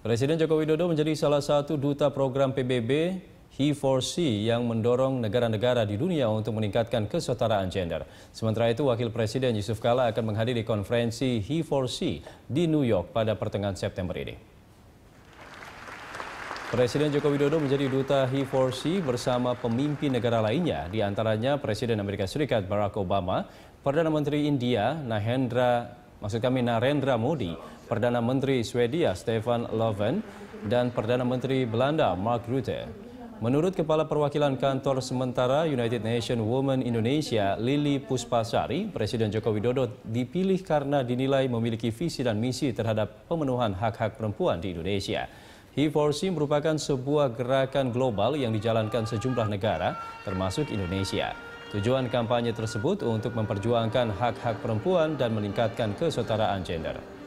Presiden Joko Widodo menjadi salah satu duta program PBB He4C yang mendorong negara-negara di dunia untuk meningkatkan kesetaraan gender. Sementara itu, Wakil Presiden Yusuf Kala akan menghadiri konferensi He4C di New York pada pertengahan September ini. Presiden Joko Widodo menjadi duta He4C bersama pemimpin negara lainnya, di antaranya Presiden Amerika Serikat Barack Obama, Perdana Menteri India Nahendra, maksud kami Narendra Modi, Perdana Menteri Swedia Stefan Löfven dan Perdana Menteri Belanda Mark Rutte. Menurut Kepala Perwakilan Kantor Sementara United Nations Women Indonesia, Lili Puspasari, Presiden Joko Widodo dipilih karena dinilai memiliki visi dan misi terhadap pemenuhan hak-hak perempuan di Indonesia. He4C merupakan sebuah gerakan global yang dijalankan sejumlah negara, termasuk Indonesia. Tujuan kampanye tersebut untuk memperjuangkan hak-hak perempuan dan meningkatkan kesetaraan gender.